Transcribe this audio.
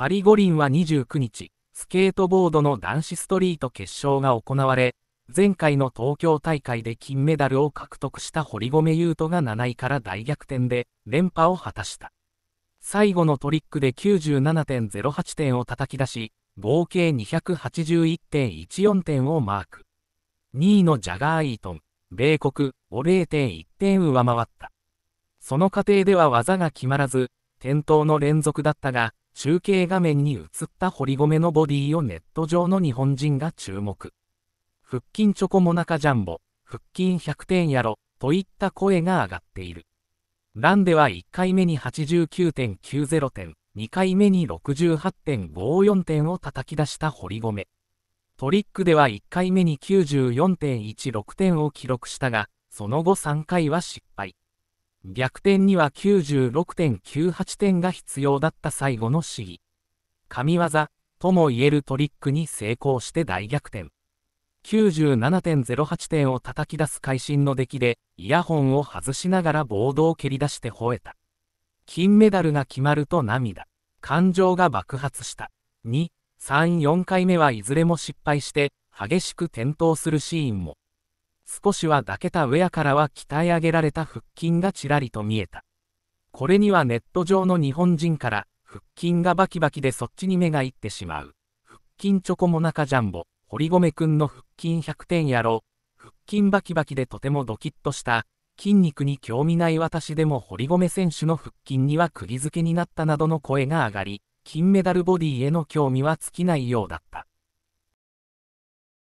パリ五輪は29日、スケートボードの男子ストリート決勝が行われ、前回の東京大会で金メダルを獲得した堀米雄斗が7位から大逆転で連覇を果たした。最後のトリックで97.08点を叩き出し、合計281.14点をマーク。2位のジャガー・イートン、米国を0.1点上回った。その過程では技が決まらず、転倒の連続だったが、中継画面に映った堀米のボディをネット上の日本人が注目。腹筋チョコモナカジャンボ、腹筋100点やろ、といった声が上がっている。ランでは1回目に89.90点、2回目に68.54点を叩き出した堀米。トリックでは1回目に94.16点を記録したが、その後3回は失敗。逆転には96.98点が必要だった最後の試技。神業ともいえるトリックに成功して大逆転。97.08点を叩き出す会心の出来で、イヤホンを外しながらボードを蹴り出して吠えた。金メダルが決まると涙。感情が爆発した。2、3、4回目はいずれも失敗して、激しく転倒するシーンも。少しは抱けたウェアからは鍛え上げられた腹筋がちらりと見えた。これにはネット上の日本人から、腹筋がバキバキでそっちに目がいってしまう。腹筋チョコモナカジャンボ、堀米くんの腹筋100点やろう。腹筋バキバキでとてもドキッとした。筋肉に興味ない私でも堀米選手の腹筋には釘付けになったなどの声が上がり、金メダルボディへの興味は尽きないようだった。